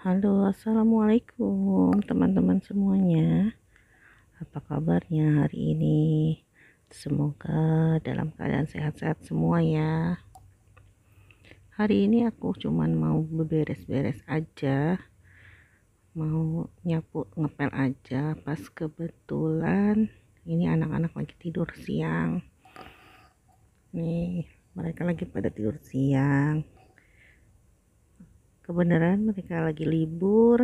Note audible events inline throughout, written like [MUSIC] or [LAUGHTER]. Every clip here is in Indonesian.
Halo assalamualaikum teman-teman semuanya apa kabarnya hari ini semoga dalam keadaan sehat-sehat semua ya hari ini aku cuman mau beberes-beres aja mau nyapu ngepel aja pas kebetulan ini anak-anak lagi tidur siang nih mereka lagi pada tidur siang kebenaran mereka lagi libur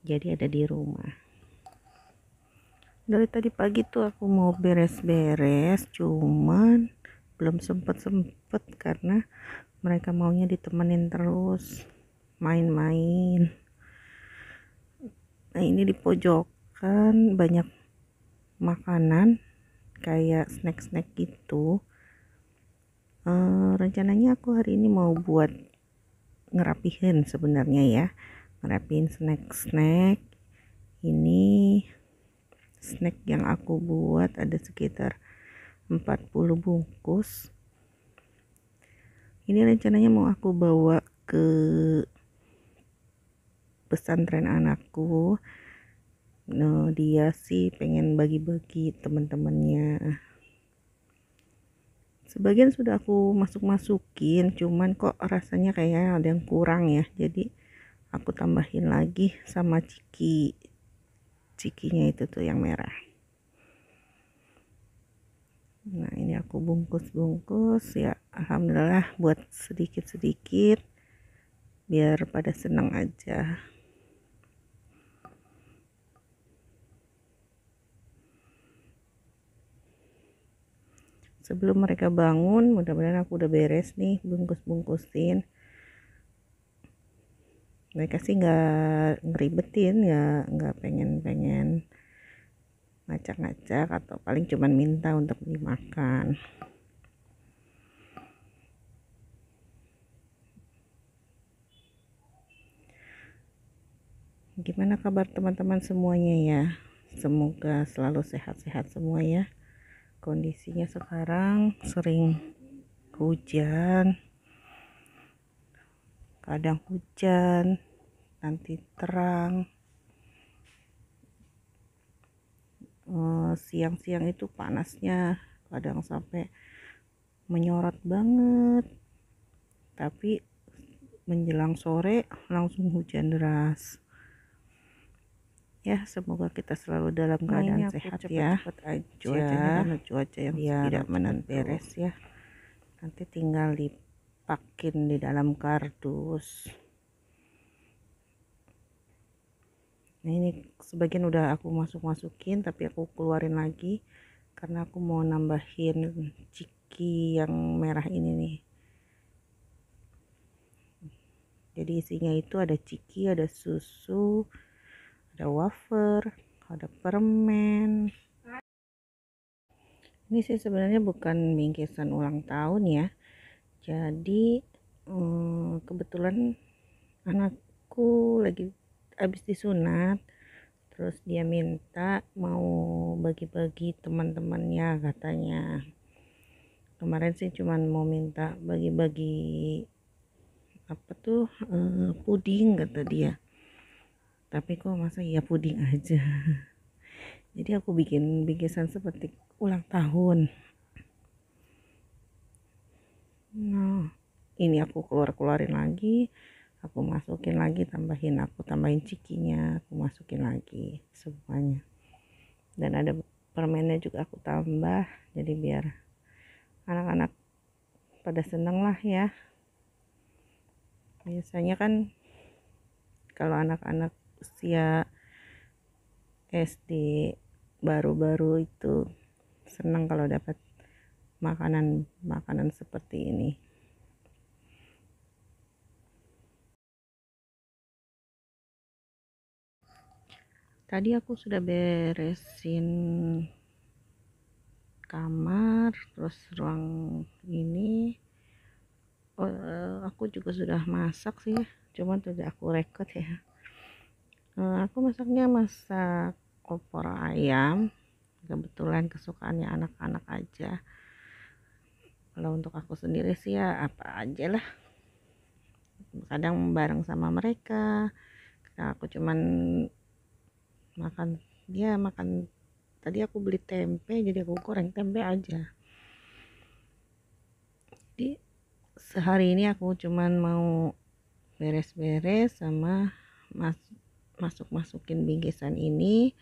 jadi ada di rumah dari tadi pagi tuh aku mau beres-beres cuman belum sempet-sempet karena mereka maunya ditemenin terus main-main nah ini di pojokan banyak makanan kayak snack-snack gitu uh, rencananya aku hari ini mau buat ngerapihin sebenarnya ya ngerapihin snack-snack ini snack yang aku buat ada sekitar 40 bungkus ini rencananya mau aku bawa ke pesantren anakku No nah, dia sih pengen bagi-bagi teman-temannya sebagian sudah aku masuk-masukin cuman kok rasanya kayaknya ada yang kurang ya jadi aku tambahin lagi sama ciki cikinya itu tuh yang merah nah ini aku bungkus-bungkus ya alhamdulillah buat sedikit-sedikit biar pada senang aja sebelum mereka bangun mudah-mudahan aku udah beres nih bungkus-bungkusin mereka sih nggak ngeribetin ya nggak pengen-pengen ngacak-ngacak atau paling cuman minta untuk dimakan gimana kabar teman-teman semuanya ya semoga selalu sehat-sehat semua ya kondisinya sekarang sering hujan kadang hujan nanti terang eh, siang-siang itu panasnya kadang sampai menyorot banget tapi menjelang sore langsung hujan deras ya semoga kita selalu dalam keadaan ya sehat cepet, ya cepet aja. cuacanya karena cuaca yang ya, tidak menentu beres ya nanti tinggal dipakin di dalam kardus nah ini sebagian udah aku masuk-masukin tapi aku keluarin lagi karena aku mau nambahin ciki yang merah ini nih jadi isinya itu ada ciki ada susu ada wafer ada permen ini sih sebenarnya bukan bingkisan ulang tahun ya jadi eh, kebetulan anakku lagi habis disunat terus dia minta mau bagi-bagi teman-temannya katanya kemarin sih cuman mau minta bagi-bagi apa tuh eh, puding kata dia tapi kok masa iya puding aja [LAUGHS] jadi aku bikin bingkisan seperti ulang tahun nah ini aku keluar keluarin lagi aku masukin lagi tambahin aku tambahin cikinya aku masukin lagi semuanya dan ada permennya juga aku tambah jadi biar anak-anak pada seneng lah ya biasanya kan kalau anak-anak usia SD baru-baru itu senang kalau dapat makanan makanan seperti ini tadi aku sudah beresin kamar terus ruang ini oh, eh, aku juga sudah masak sih cuman tidak aku rekod ya Eh, aku masaknya masak opor ayam kebetulan kesukaannya anak-anak aja kalau untuk aku sendiri sih ya apa aja lah kadang bareng sama mereka kadang aku cuman makan dia ya, makan tadi aku beli tempe jadi aku goreng tempe aja jadi sehari ini aku cuman mau beres-beres sama mas masuk-masukin bingkisan ini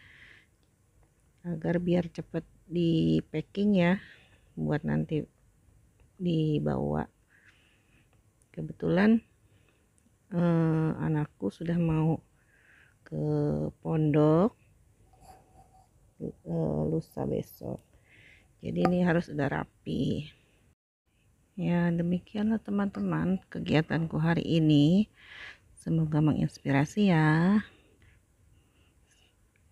agar biar cepet di packing ya buat nanti dibawa kebetulan eh, anakku sudah mau ke pondok eh, lusa besok jadi ini harus udah rapi ya demikianlah teman-teman kegiatanku hari ini semoga menginspirasi ya